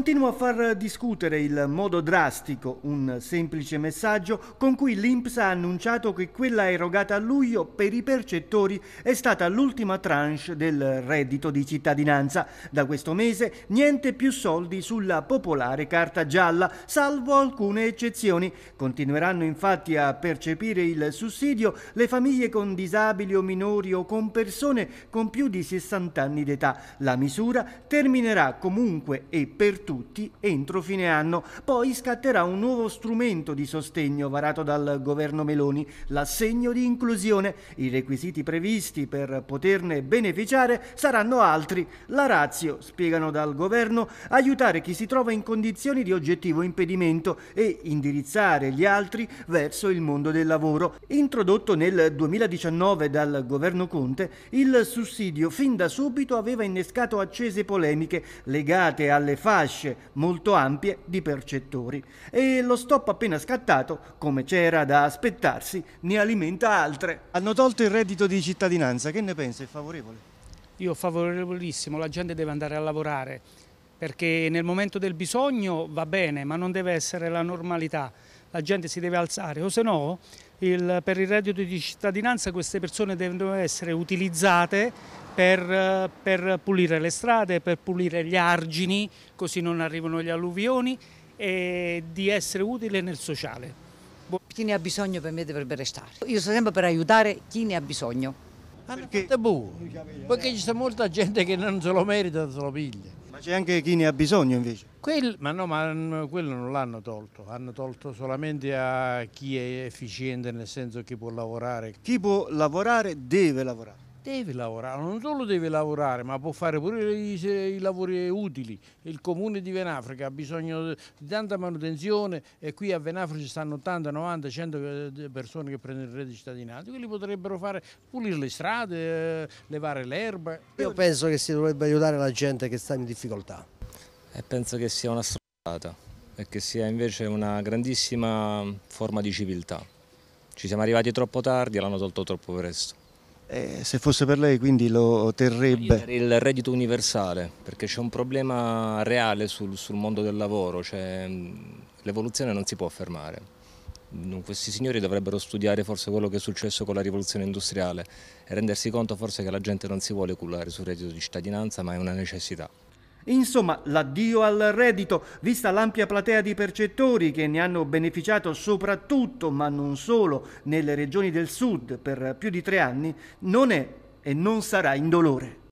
Continua a far discutere il modo drastico, un semplice messaggio con cui l'INPS ha annunciato che quella erogata a luglio per i percettori è stata l'ultima tranche del reddito di cittadinanza. Da questo mese niente più soldi sulla popolare carta gialla, salvo alcune eccezioni. Continueranno infatti a percepire il sussidio le famiglie con disabili o minori o con persone con più di 60 anni d'età. La misura terminerà comunque e per tutti entro fine anno. Poi scatterà un nuovo strumento di sostegno varato dal governo Meloni, l'assegno di inclusione. I requisiti previsti per poterne beneficiare saranno altri. La razio, spiegano dal governo, aiutare chi si trova in condizioni di oggettivo impedimento e indirizzare gli altri verso il mondo del lavoro. Introdotto nel 2019 dal governo Conte, il sussidio fin da subito aveva innescato accese polemiche legate alle fasce fasce molto ampie di percettori e lo stop appena scattato, come c'era da aspettarsi, ne alimenta altre. Hanno tolto il reddito di cittadinanza, che ne pensa? È favorevole? Io favorevolissimo, la gente deve andare a lavorare perché nel momento del bisogno va bene, ma non deve essere la normalità. La gente si deve alzare, o se no il, per il reddito di cittadinanza queste persone devono essere utilizzate per, per, pulire le strade, per pulire gli argini, così non arrivano gli alluvioni e di essere utile nel sociale. Chi ne ha bisogno per me dovrebbe restare. Io sono sempre per aiutare chi ne ha bisogno. Ah, perché, perché ci sta molta gente che non se lo merita, se lo piglia. Ma c'è anche chi ne ha bisogno invece? Quel, ma no, ma quello non l'hanno tolto, hanno tolto solamente a chi è efficiente, nel senso che può lavorare. Chi può lavorare deve lavorare deve lavorare, non solo deve lavorare, ma può fare pure i, i lavori utili. Il comune di Venafrica ha bisogno di tanta manutenzione e qui a Venafrica ci stanno 80, 90, 100 persone che prendono il reddito di cittadinanza, quelli potrebbero fare pulire le strade, eh, levare l'erba. Io penso che si dovrebbe aiutare la gente che sta in difficoltà. E penso che sia una stradata e che sia invece una grandissima forma di civiltà. Ci siamo arrivati troppo tardi e l'hanno tolto troppo presto. Eh, se fosse per lei quindi lo terrebbe? Il reddito universale, perché c'è un problema reale sul, sul mondo del lavoro, cioè, mm, l'evoluzione non si può fermare. Mm, questi signori dovrebbero studiare forse quello che è successo con la rivoluzione industriale e rendersi conto forse che la gente non si vuole cullare sul reddito di cittadinanza, ma è una necessità. Insomma, l'addio al reddito, vista l'ampia platea di percettori che ne hanno beneficiato soprattutto, ma non solo, nelle regioni del sud per più di tre anni, non è e non sarà indolore.